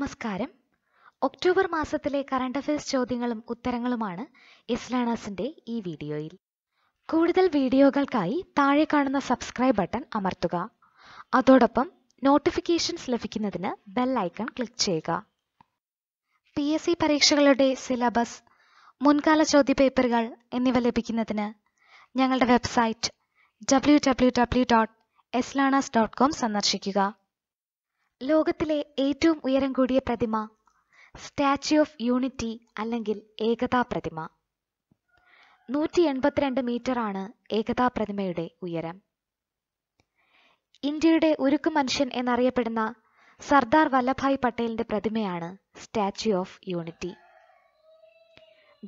നമസ്കാരം ഒക്ടോബർ മാസത്തിലെ current affairs ചോദ്യങ്ങളും ഉത്തരങ്ങളുമാണ് ഇസ്ലാനാസിന്റെ ഈ വീഡിയോയിൽ കൂടുതൽ വീഡിയോകൾക്കായി താഴെ കാണുന്ന സബ്സ്ക്രൈബ് ബട്ടൺ അമർത്തുക അതോടൊപ്പം നോട്ടിഫിക്കേഷൻസ് ലഭിക്കുന്നതിന് ബെൽ ഐക്കൺ ക്ലിക്ക് ചെയ്യുക പി എസ് സി പരീക്ഷകളുടെ സിലബസ് മുൻകാല ചോദ്യപേപ്പറുകൾ എന്നിവ ലഭിക്കുന്നതിന് ഞങ്ങളുടെ website W W W dot എസ്ലാണസ് ഡോട്ട് കോം സന്ദർശിക്കുക ലോകത്തിലെ ഏറ്റവും ഉയരം കൂടിയ പ്രതിമ സ്റ്റാച്യു ഓഫ് യൂണിറ്റി അല്ലെങ്കിൽ ഏകതാ പ്രതിമ നൂറ്റി എൺപത്തിരണ്ട് ആണ് ഏകതാ പ്രതിമയുടെ ഉയരം ഇന്ത്യയുടെ ഉരുക്ക് മനുഷ്യൻ എന്നറിയപ്പെടുന്ന സർദാർ വല്ലഭായ് പട്ടേലിന്റെ പ്രതിമയാണ് സ്റ്റാച്യു ഓഫ് യൂണിറ്റി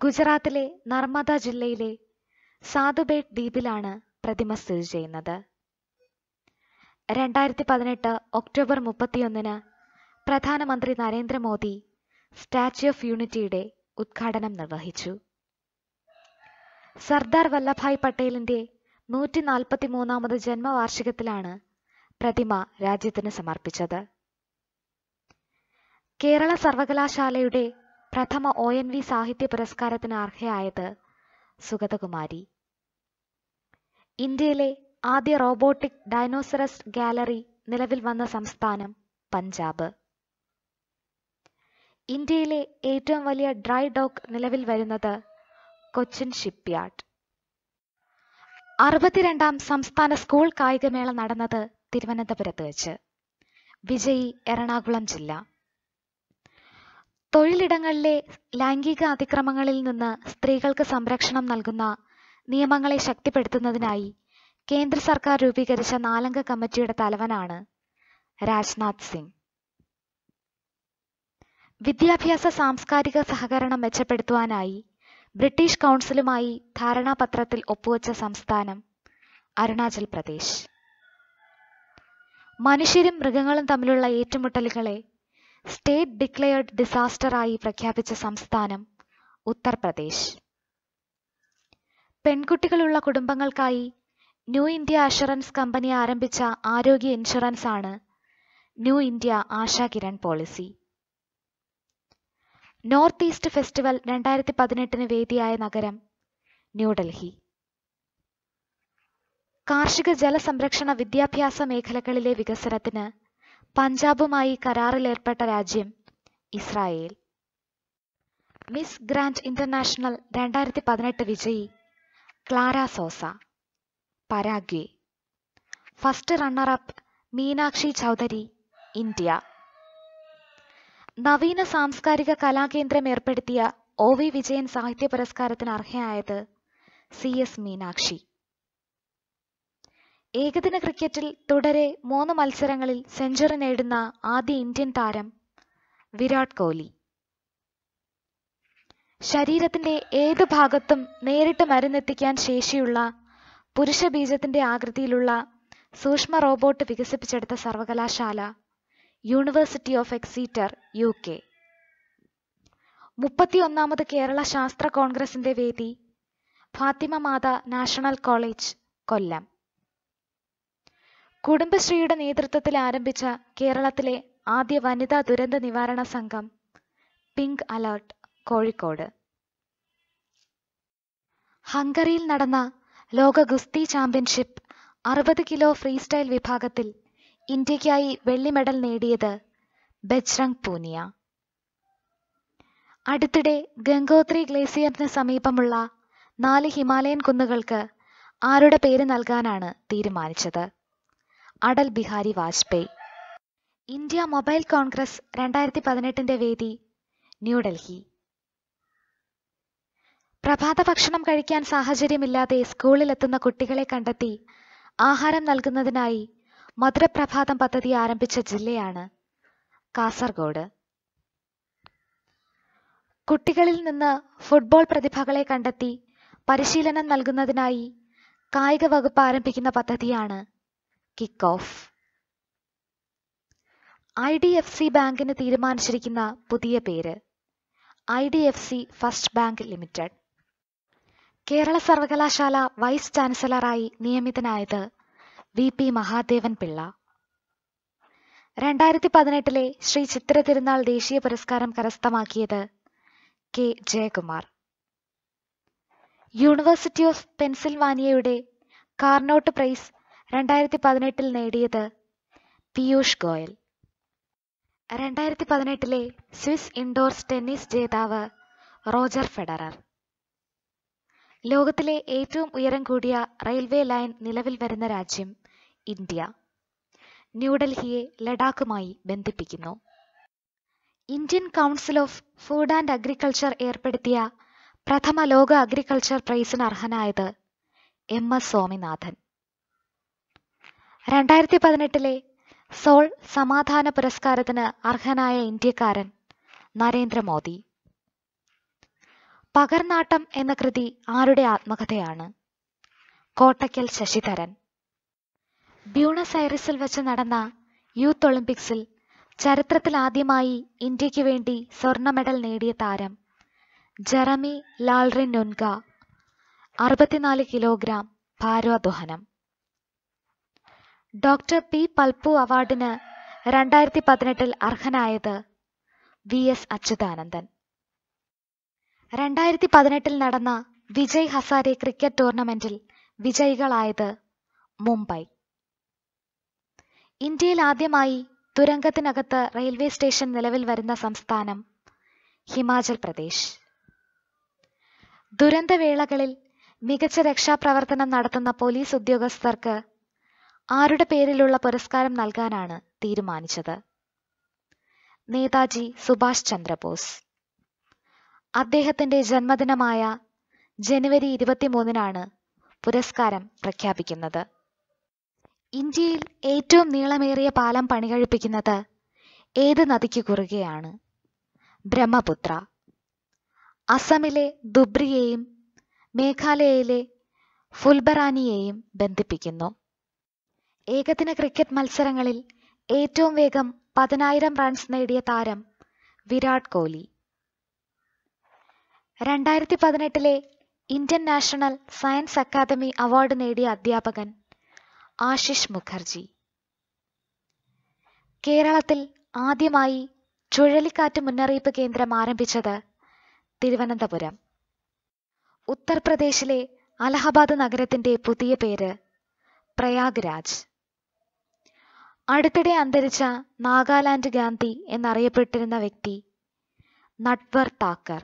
ഗുജറാത്തിലെ നർമ്മദ ജില്ലയിലെ സാധുബേട്ട് ദ്വീപിലാണ് പ്രതിമ സ്ഥിതി ചെയ്യുന്നത് രണ്ടായിരത്തി പതിനെട്ട് ഒക്ടോബർ മുപ്പത്തിയൊന്നിന് പ്രധാനമന്ത്രി നരേന്ദ്രമോദി സ്റ്റാച്യു ഓഫ് യൂണിറ്റിയുടെ ഉദ്ഘാടനം നിർവഹിച്ചു സർദാർ വല്ലഭായ് പട്ടേലിന്റെ നൂറ്റി നാൽപ്പത്തി മൂന്നാമത് ജന്മവാർഷികത്തിലാണ് പ്രതിമ രാജ്യത്തിന് സമർപ്പിച്ചത് കേരള സർവകലാശാലയുടെ പ്രഥമ ഒ എൻ വി സാഹിത്യ പുരസ്കാരത്തിന് അർഹയായത് സുഗതകുമാരി ഇന്ത്യയിലെ ആദ്യ റോബോട്ടിക് ഡൈനോസറസ് ഗാലറി നിലവിൽ വന്ന സംസ്ഥാനം പഞ്ചാബ് ഇന്ത്യയിലെ ഏറ്റവും വലിയ ഡ്രൈ ഡോക്ക് നിലവിൽ വരുന്നത് കൊച്ചിൻ ഷിപ്പ്യാർഡ് അറുപത്തിരണ്ടാം സംസ്ഥാന സ്കൂൾ കായികമേള നടന്നത് തിരുവനന്തപുരത്ത് വെച്ച് വിജയി എറണാകുളം ജില്ല തൊഴിലിടങ്ങളിലെ ലൈംഗിക അതിക്രമങ്ങളിൽ നിന്ന് സ്ത്രീകൾക്ക് സംരക്ഷണം നൽകുന്ന നിയമങ്ങളെ ശക്തിപ്പെടുത്തുന്നതിനായി കേന്ദ്ര സർക്കാർ രൂപീകരിച്ച നാലംഗ കമ്മിറ്റിയുടെ തലവനാണ് രാജ്നാഥ് സിംഗ് വിദ്യാഭ്യാസ സാംസ്കാരിക സഹകരണം മെച്ചപ്പെടുത്തുവാനായി ബ്രിട്ടീഷ് കൗൺസിലുമായി ധാരണാപത്രത്തിൽ ഒപ്പുവെച്ച സംസ്ഥാനം അരുണാചൽ പ്രദേശ് മനുഷ്യരും മൃഗങ്ങളും തമ്മിലുള്ള ഏറ്റുമുട്ടലുകളെ സ്റ്റേറ്റ് ഡിക്ലെയർഡ് ഡിസാസ്റ്ററായി പ്രഖ്യാപിച്ച സംസ്ഥാനം ഉത്തർപ്രദേശ് പെൺകുട്ടികളുള്ള കുടുംബങ്ങൾക്കായി ന്യൂ ഇന്ത്യ അഷുറൻസ് കമ്പനി ആരംഭിച്ച ആരോഗ്യ ഇൻഷുറൻസ് ആണ് New India Asha Kiran policy North East festival രണ്ടായിരത്തി പതിനെട്ടിന് വേദിയായ നഗരം ന്യൂഡൽഹി കാർഷിക ജലസംരക്ഷണ വിദ്യാഭ്യാസ മേഖലകളിലെ വികസനത്തിന് പഞ്ചാബുമായി കരാറിലേർപ്പെട്ട രാജ്യം ഇസ്രായേൽ മിസ് ഗ്രാൻഡ് ഇന്റർനാഷണൽ രണ്ടായിരത്തി പതിനെട്ട് വിജയി Clara Sosa Paraguay first runner up Meenakshi Chaudhary India നവീന സാംസ്കാരിക കലാകേന്ദ്രം ഏർപ്പെടുത്തിയ ഒ വി വിജയൻ സാഹിത്യ പുരസ്കാരത്തിന് അർഹയായത് സി എസ് മീനാക്ഷി ഏകദിന ക്രിക്കറ്റിൽ തുടരെ മൂന്ന് മത്സരങ്ങളിൽ സെഞ്ചുറി നേടുന്ന ആദ്യ ഇന്ത്യൻ താരം വിരാട് കോഹ്ലി ശരീരത്തിന്റെ ഏത് ഭാഗത്തും നേരിട്ട് മരുന്നെത്തിക്കാൻ ശേഷിയുള്ള പുരുഷബീജത്തിന്റെ ആകൃതിയിലുള്ള സൂക്ഷ്മ റോബോട്ട് വികസിപ്പിച്ചെടുത്ത സർവകലാശാല University of Exeter U K മുപ്പത്തിയൊന്നാമത് കേരള ശാസ്ത്ര കോൺഗ്രസിന്റെ വേദി ഫാത്തിമ മാത നാഷണൽ കോളേജ് കൊല്ലം കുടുംബശ്രീയുടെ നേതൃത്വത്തിൽ ആരംഭിച്ച കേരളത്തിലെ ആദ്യ വനിതാ ദുരന്ത നിവാരണ സംഘം പിങ്ക് അലർട്ട് കോഴിക്കോട് ഹംഗറിയിൽ നടന്ന ലോക ഗുസ്തി ചാമ്പ്യൻഷിപ്പ് അറുപത് കിലോ ഫ്രീ സ്റ്റൈൽ വിഭാഗത്തിൽ ഇന്ത്യയ്ക്കായി വെള്ളി മെഡൽ നേടിയത് ബജ്രംഗ് പൂനിയ അടുത്തിടെ ഗംഗോത്രി ഗ്ലേസിയറിന് സമീപമുള്ള നാല് ഹിമാലയൻ കുന്നുകൾക്ക് ആരുടെ പേര് നൽകാനാണ് തീരുമാനിച്ചത് Atal Bihari Vajpayee India mobile congress രണ്ടായിരത്തി പതിനെട്ടിന്റെ വേദി ന്യൂഡൽഹി പ്രഭാത ഭക്ഷണം കഴിക്കാൻ സാഹചര്യമില്ലാതെ സ്കൂളിലെത്തുന്ന കുട്ടികളെ കണ്ടെത്തി ആഹാരം നൽകുന്നതിനായി മധുരപ്രഭാതം പദ്ധതി ആരംഭിച്ച ജില്ലയാണ് കാസർഗോഡ് കുട്ടികളിൽ നിന്ന് ഫുട്ബോൾ പ്രതിഭകളെ കണ്ടെത്തി പരിശീലനം നൽകുന്നതിനായി കായിക വകുപ്പ് ആരംഭിക്കുന്ന പദ്ധതിയാണ് kick off I D F C ബാങ്കിന് തീരുമാനിച്ചിരിക്കുന്ന പുതിയ പേര് I D F C first bank limited Kerala സർവകലാശാല വൈസ് ചാൻസലറായി നിയമിതനായത് വി പി മഹാദേവൻ പിള്ള രണ്ടായിരത്തി പതിനെട്ടിലെ ശ്രീ ചിത്ര തിരുനാൾ ദേശീയ പുരസ്കാരം കരസ്ഥമാക്കിയത് കെ ജയകുമാർ യൂണിവേഴ്സിറ്റി ഓഫ് പെൻസിൽവാനിയയുടെ കാർണോട്ട് പ്രൈസ് രണ്ടായിരത്തി പതിനെട്ടിൽ നേടിയത് പീയൂഷ് ഗോയൽ രണ്ടായിരത്തി പതിനെട്ടിലെ സ്വിസ് ഇൻഡോർസ് ടെന്നീസ് ജേതാവ് റോജർ ഫെഡറർ ലോകത്തിലെ ഏറ്റവും ഉയരം കൂടിയ റെയിൽവേ ലൈൻ നിലവിൽ വരുന്ന രാജ്യം ഇന്ത്യ ന്യൂഡൽഹിയെ ലഡാക്കുമായി ബന്ധിപ്പിക്കുന്നു Indian council of food and agriculture ഏർപ്പെടുത്തിയ പ്രഥമ ലോക അഗ്രികൾച്ചർ പ്രൈസിന് അർഹനായത് എം എസ് സ്വാമിനാഥൻ രണ്ടായിരത്തി പതിനെട്ടിലെ സോൾ സമാധാന പുരസ്കാരത്തിന് അർഹനായ ഇന്ത്യക്കാരൻ നരേന്ദ്രമോദി പകർനാട്ടം എന്ന കൃതി ആരുടെ ആത്മകഥയാണ് കോട്ടയ്ക്കൽ ശശിധരൻ ബ്യൂണസ് ഐറിസിൽ വെച്ച് നടന്ന യൂത്ത് ഒളിമ്പിക്സിൽ ചരിത്രത്തിൽ ആദ്യമായി ഇന്ത്യക്ക് വേണ്ടി സ്വർണ്ണ മെഡൽ നേടിയ താരം ജെറമി ലാൽറിൻ നൊൻഗ അറുപത്തിനാല് കിലോഗ്രാം ഭാരോദ്വഹനം ഡോക്ടർ പി പൽപ്പു അവാർഡിന് രണ്ടായിരത്തി പതിനെട്ടിൽ അർഹനായത് വി എസ് അച്യുതാനന്ദൻ രണ്ടായിരത്തി പതിനെട്ടിൽ നടന്ന വിജയ് ഹസാരെ ക്രിക്കറ്റ് ടൂർണമെന്റിൽ വിജയികളായത് മുംബൈ ഇന്ത്യയിൽ ആദ്യമായി തുരങ്കത്തിനകത്ത് റെയിൽവേ സ്റ്റേഷൻ നിലവിൽ വരുന്ന സംസ്ഥാനം ഹിമാചൽ പ്രദേശ് ദുരന്തവേളകളിൽ മികച്ച രക്ഷാപ്രവർത്തനം നടത്തുന്ന പോലീസ് ഉദ്യോഗസ്ഥർക്ക് ആരുടെ പേരിലുള്ള പുരസ്കാരം നൽകാനാണ് തീരുമാനിച്ചത് നേതാജി സുഭാഷ് ചന്ദ്രബോസ് അദ്ദേഹത്തിന്റെ ജന്മദിനമായ ജനുവരി ഇരുപത്തിമൂന്നിനാണ് പുരസ്കാരം പ്രഖ്യാപിക്കുന്നത് ഇന്ത്യയിൽ ഏറ്റവും നീളമേറിയ പാലം പണികഴിപ്പിക്കുന്നത് ഏത് നദിക്ക് കുറുകെയാണ് ബ്രഹ്മപുത്ര അസമിലെ ദുബ്രിയെയും മേഘാലയയിലെ ഫുൽബറാനിയെയും ബന്ധിപ്പിക്കുന്നു ഏകദിന ക്രിക്കറ്റ് മത്സരങ്ങളിൽ ഏറ്റവും വേഗം പതിനായിരം റൺസ് നേടിയ താരം വിരാട് കോഹ്ലി രണ്ടായിരത്തി പതിനെട്ടിലെ Indian national science academy award നേടിയ അധ്യാപകൻ ആശിഷ് മുഖർജി കേരളത്തിൽ ആദ്യമായി ചുഴലിക്കാറ്റ് മുന്നറിയിപ്പ് കേന്ദ്രം ആരംഭിച്ചത് തിരുവനന്തപുരം ഉത്തർപ്രദേശിലെ അലഹബാദ് നഗരത്തിന്റെ പുതിയ പേര് പ്രയാഗ്രാജ് അടുത്തിടെ അന്തരിച്ച നാഗാലാൻഡ് ഗാന്ധി എന്നറിയപ്പെട്ടിരുന്ന വ്യക്തി നട്വർ താക്കർ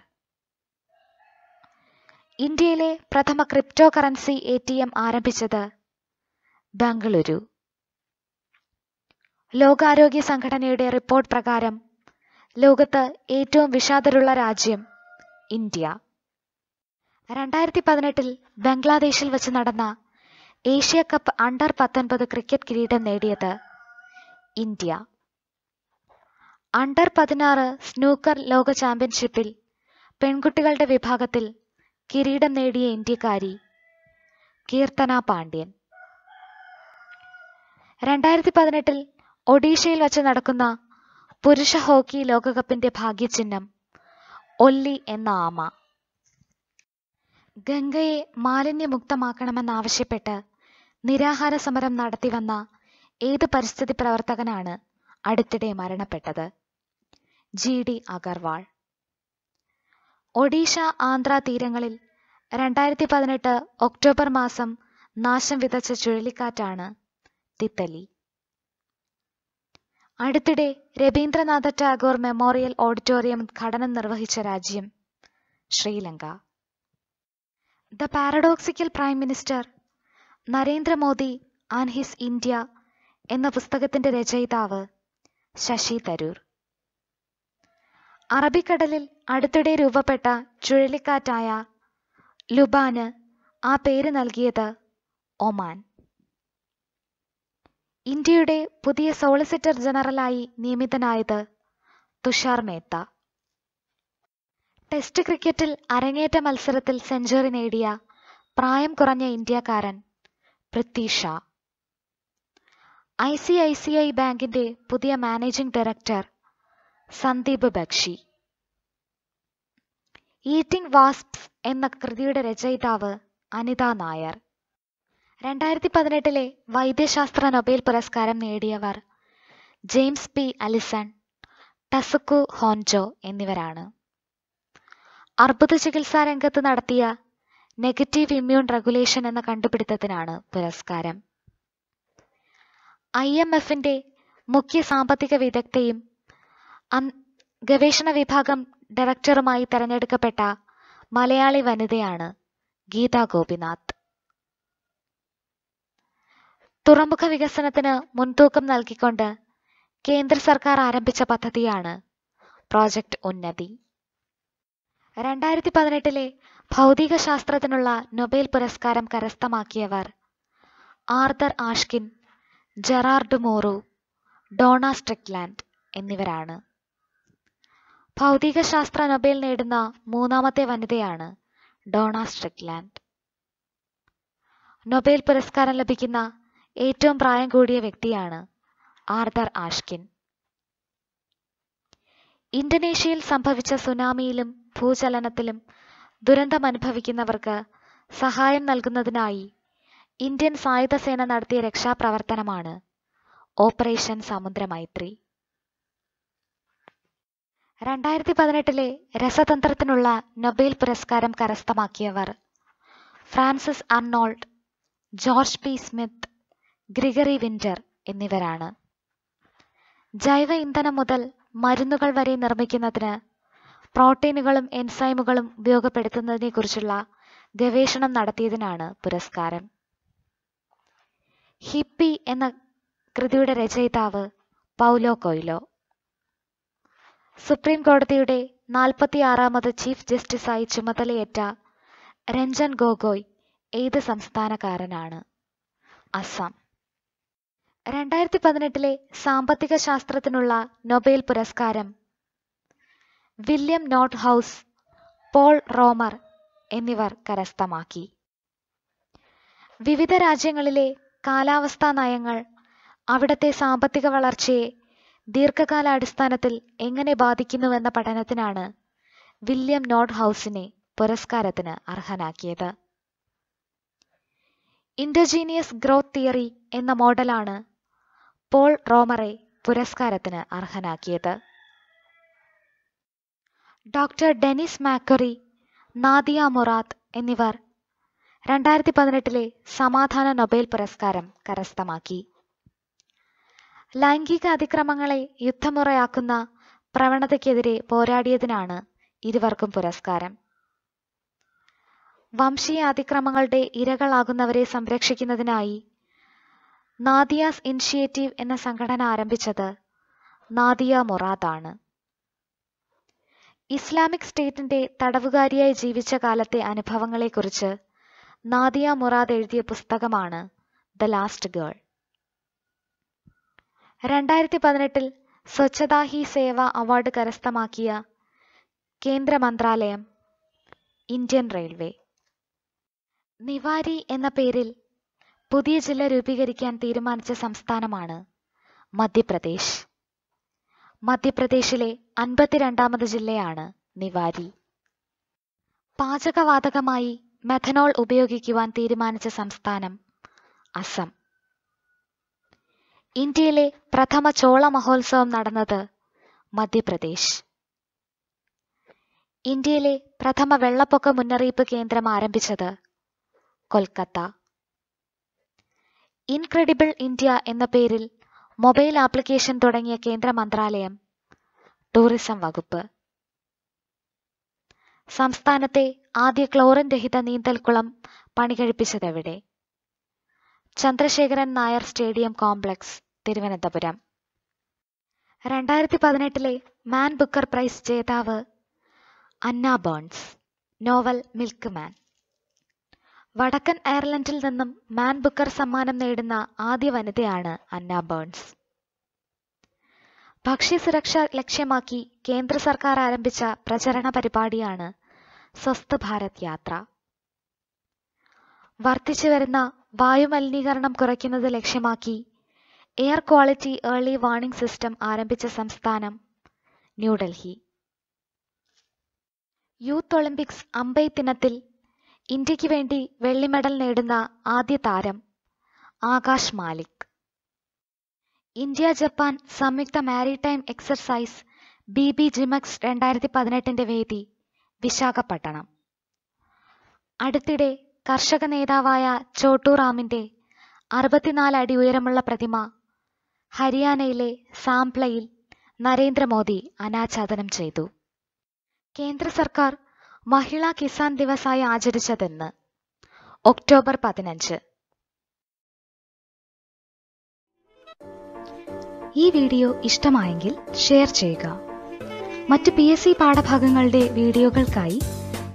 ഇന്ത്യയിലെ പ്രഥമ crypto currency A T M ആരംഭിച്ചത് ബംഗളൂരു ലോകാരോഗ്യ സംഘടനയുടെ റിപ്പോർട്ട് പ്രകാരം ലോകത്ത് ഏറ്റവും വിഷാദരുള്ള രാജ്യം ഇന്ത്യ രണ്ടായിരത്തി പതിനെട്ടിൽ ബംഗ്ലാദേശിൽ വെച്ച് നടന്ന ഏഷ്യ കപ്പ് അണ്ടർ പത്തൊൻപത് ക്രിക്കറ്റ് കിരീടം നേടിയത് ഇന്ത്യ അണ്ടർ പതിനാറ് സ്നൂക്കർ ലോക ചാമ്പ്യൻഷിപ്പിൽ പെൺകുട്ടികളുടെ വിഭാഗത്തിൽ കിരീടം നേടിയ ഇന്ത്യക്കാരി കീർത്തന പാണ്ഡ്യൻ രണ്ടായിരത്തി പതിനെട്ടിൽ ഒഡീഷയിൽ വച്ച് നടക്കുന്ന പുരുഷ ഹോക്കി ലോകകപ്പിന്റെ ഭാഗ്യചിഹ്നം ഒല്ലി എന്ന ആമ ഗംഗയെ മാലിന്യമുക്തമാക്കണമെന്നാവശ്യപ്പെട്ട് നിരാഹാര സമരം നടത്തിവന്ന ഏത് പരിസ്ഥിതി പ്രവർത്തകനാണ് അടുത്തിടെ മരണപ്പെട്ടത് ജി ഡി അഗർവാൾ ഒഡീഷ ആന്ധ്ര തീരങ്ങളിൽ രണ്ടായിരത്തി പതിനെട്ട് ഒക്ടോബർ മാസം നാശം വിതച്ച ചുഴലിക്കാറ്റാണ് തിത്തലി അടുത്തിടെ രവീന്ദ്രനാഥ ടാഗോർ മെമ്മോറിയൽ ഓഡിറ്റോറിയം ഘടനം നിർവഹിച്ച രാജ്യം Sri Lanka the paradoxical prime minister Narendra Modi and his India എന്ന പുസ്തകത്തിന്റെ രചയിതാവ് ശശി തരൂർ അറബിക്കടലിൽ അടുത്തിടെ രൂപപ്പെട്ട ചുഴലിക്കാറ്റായ ലുബാന് ആ പേര് നൽകിയത് ഒമാൻ ഇന്ത്യയുടെ പുതിയ സോളിസിറ്റർ ജനറലായി നിയമിതനായത് തുഷാർ മേത്ത ടെസ്റ്റ് ക്രിക്കറ്റിൽ അരങ്ങേറ്റ മത്സരത്തിൽ സെഞ്ചുറി നേടിയ പ്രായം കുറഞ്ഞ ഇന്ത്യക്കാരൻ Prithvi Shaw I C I C I ബാങ്കിന്റെ പുതിയ managing director Sandeep Bakhshi eating wasps എന്ന കൃതിയുടെ രചയിതാവ് അനിത നായർ രണ്ടായിരത്തി പതിനെട്ടിലെ വൈദ്യശാസ്ത്ര നൊബേൽ പുരസ്കാരം നേടിയവർ James P Allison Tasuku Honjo എന്നിവരാണ് അർബുദ ചികിത്സാ രംഗത്ത് നടത്തിയ നെഗറ്റീവ് ഇമ്മ്യൂൺ റെഗുലേഷൻ എന്ന കണ്ടുപിടുത്തത്തിനാണ് പുരസ്കാരം ഐ എം എഫിന്റെ മുഖ്യ സാമ്പത്തിക വിദഗ്ധയും ഗവേഷണ വിഭാഗം ഡയറക്ടറുമായി തെരഞ്ഞെടുക്കപ്പെട്ട മലയാളി വനിതയാണ് ഗീതാ ഗോപിനാഥ് തുറമുഖ വികസനത്തിന് മുൻതൂക്കം നൽകിക്കൊണ്ട് കേന്ദ്ര സർക്കാർ ആരംഭിച്ച പദ്ധതിയാണ് പ്രോജക്റ്റ് ഉന്നതി രണ്ടായിരത്തി പതിനെട്ടിലെ ഭൗതിക ശാസ്ത്രത്തിനുള്ള നൊബേൽ പുരസ്കാരം കരസ്ഥമാക്കിയവർ Arthur Ashkin Gerard Mourou Donna Strickland എന്നിവരാണ് ഭൗതികശാസ്ത്ര നൊബേൽ നേടുന്ന മൂന്നാമത്തെ വനിതയാണ് ഡോണ സ്ട്രിക്ലാൻഡ് നൊബേൽ പുരസ്കാരം ലഭിക്കുന്ന ഏറ്റവും പ്രായം കൂടിയ വ്യക്തിയാണ് ആർദർ ആഷ്കിൻ ഇന്തോനേഷ്യയിൽ സംഭവിച്ച സുനാമിയിലും ഭൂചലനത്തിലും ദുരന്തം അനുഭവിക്കുന്നവർക്ക് സഹായം നൽകുന്നതിനായി ഇന്ത്യൻ സായുധ സേന നടത്തിയ രക്ഷാപ്രവർത്തനമാണ് ഓപ്പറേഷൻ സമുദ്രമൈത്രി രണ്ടായിരത്തി പതിനെട്ടിലെ രസതന്ത്രത്തിനുള്ള നൊബേൽ പുരസ്കാരം കരസ്ഥമാക്കിയവർ Frances Arnold George P Smith Gregory Winter എന്നിവരാണ് ജൈവ ഇന്ധനം മുതൽ മരുന്നുകൾ വരെ നിർമ്മിക്കുന്നതിന് പ്രോട്ടീനുകളും എൻസൈമുകളും ഉപയോഗപ്പെടുത്തുന്നതിനെക്കുറിച്ചുള്ള ഗവേഷണം നടത്തിയതിനാണ് പുരസ്കാരം ഹിപ്പി എന്ന കൃതിയുടെ രചയിതാവ് പൗലോ കൊയ്ലോ സുപ്രീം കോടതിയുടെ നാൽപ്പത്തിയാറാമത് ചീഫ് ജസ്റ്റിസായി ചുമതലയേറ്റ രഞ്ജൻ ഗൊഗോയ് ഏത് സംസ്ഥാനക്കാരനാണ് അസം രണ്ടായിരത്തി പതിനെട്ടിലെ സാമ്പത്തിക ശാസ്ത്രത്തിനുള്ള നൊബേൽ പുരസ്കാരം William Nordhaus Paul Romer എന്നിവർ കരസ്ഥമാക്കി വിവിധ രാജ്യങ്ങളിലെ കാലാവസ്ഥാ നയങ്ങൾ അവിടത്തെ സാമ്പത്തിക വളർച്ചയെ ദീർഘകാലാടിസ്ഥാനത്തിൽ എങ്ങനെ ബാധിക്കുന്നുവെന്ന പഠനത്തിനാണ് വില്യം നോട്ട് ഹൗസിനെ പുരസ്കാരത്തിന് അർഹനാക്കിയത് ഇൻഡജീനിയസ് ഗ്രോത്ത് തിയറി എന്ന മോഡലാണ് പോൾ റോമറെ പുരസ്കാരത്തിന് അർഹനാക്കിയത് doctor Denis Mukwege Nadia Murad എന്നിവർ രണ്ടായിരത്തി പതിനെട്ടിലെ സമാധാന നൊബേൽ പുരസ്കാരം കരസ്ഥമാക്കി ലൈംഗിക അതിക്രമങ്ങളെ യുദ്ധമുറയാക്കുന്ന പ്രവണതയ്ക്കെതിരെ പോരാടിയതിനാണ് ഇരുവർക്കും പുരസ്കാരം വംശീയ അതിക്രമങ്ങളുടെ ഇരകളാകുന്നവരെ സംരക്ഷിക്കുന്നതിനായി നാദിയാസ് ഇനിഷ്യേറ്റീവ് എന്ന സംഘടന ആരംഭിച്ചത് നാദിയ മൊറാദാണ് ഇസ്ലാമിക് സ്റ്റേറ്റിന്റെ തടവുകാരിയായി ജീവിച്ച കാലത്തെ അനുഭവങ്ങളെക്കുറിച്ച് നാദിയ മൊറാദ് എഴുതിയ പുസ്തകമാണ് ദ ലാസ്റ്റ് ഗേൾ രണ്ടായിരത്തി പതിനെട്ടിൽ സ്വച്ഛതാ ഹി സേവ അവാർഡ് കരസ്ഥമാക്കിയ കേന്ദ്ര മന്ത്രാലയം ഇന്ത്യൻ റെയിൽവേ നിവാരി എന്ന പേരിൽ പുതിയ ജില്ല രൂപീകരിക്കാൻ തീരുമാനിച്ച സംസ്ഥാനമാണ് മധ്യപ്രദേശ് മധ്യപ്രദേശിലെ അൻപത്തിരണ്ടാമത് ജില്ലയാണ് നിവാരി പാചകവാതകമായി മെഥനോൾ ഉപയോഗിക്കുവാൻ തീരുമാനിച്ച സംസ്ഥാനം അസം ഇന്ത്യയിലെ പ്രഥമ ചോള മഹോത്സവം നടന്നത് മധ്യപ്രദേശ് ഇന്ത്യയിലെ പ്രഥമ വെള്ളപ്പൊക്ക മുന്നറിയിപ്പ് കേന്ദ്രം ആരംഭിച്ചത് കൊൽക്കത്ത ഇൻക്രെഡിബിൾ ഇന്ത്യ എന്ന പേരിൽ മൊബൈൽ ആപ്ലിക്കേഷൻ തുടങ്ങിയ കേന്ദ്ര മന്ത്രാലയം ടൂറിസം വകുപ്പ് സംസ്ഥാനത്തെ ആദ്യ ക്ലോറിൻ രഹിത നീന്തൽക്കുളം പണികഴിപ്പിച്ചതെവിടെ ചന്ദ്രശേഖരൻ നായർ സ്റ്റേഡിയം കോംപ്ലക്സ് തിരുവനന്തപുരം രണ്ടായിരത്തി പതിനെട്ടിലെ മാൻ ബുക്കർ പ്രൈസ് ജേതാവ് Anna Burns novel Milkman വടക്കൻ അയർലൻഡിൽ നിന്നും മാൻ ബുക്കർ സമ്മാനം നേടുന്ന ആദ്യ വനിതയാണ് അന്ന ബേൺസ് ഭക്ഷ്യസുരക്ഷ ലക്ഷ്യമാക്കി കേന്ദ്ര സർക്കാർ ആരംഭിച്ച പ്രചരണ പരിപാടിയാണ് സ്വസ്ഥ ഭാരത് യാത്ര വർദ്ധിച്ചു വരുന്ന വായുമലിനീകരണം കുറയ്ക്കുന്നത് ലക്ഷ്യമാക്കി air quality early warning system ആരംഭിച്ച സംസ്ഥാനം ന്യൂഡൽഹി യൂത്ത് ഒളിമ്പിക്സ് അമ്പൈ ദിനത്തിൽ ഇന്ത്യക്ക് വേണ്ടി വെള്ളി മെഡൽ നേടുന്ന ആദ്യ താരം ആകാശ് മാലിക് ഇന്ത്യ ജപ്പാൻ സംയുക്ത maritime exercise B B JIMEX രണ്ടായിരത്തി പതിനെട്ടിന്റെ വേദി വിശാഖപട്ടണം അടുത്തിടെ കർഷക നേതാവായ ചോട്ടുറാമിന്റെ അറുപത്തിനാല് അടി ഉയരമുള്ള പ്രതിമ ഹരിയാനയിലെ സാംപ്ലയിൽ നരേന്ദ്രമോദി അനാച്ഛാദനം ചെയ്തു കേന്ദ്ര സർക്കാർ മഹിളാ കിസാൻ ദിവസായി ആചരിച്ചതെന്ന് ഒക്ടോബർ പതിനഞ്ച് ഈ വീഡിയോ ഇഷ്ടമായെങ്കിൽ ഷെയർ ചെയ്യുക മറ്റ് പി എസ് സി പാഠഭാഗങ്ങളുടെ വീഡിയോകൾക്കായി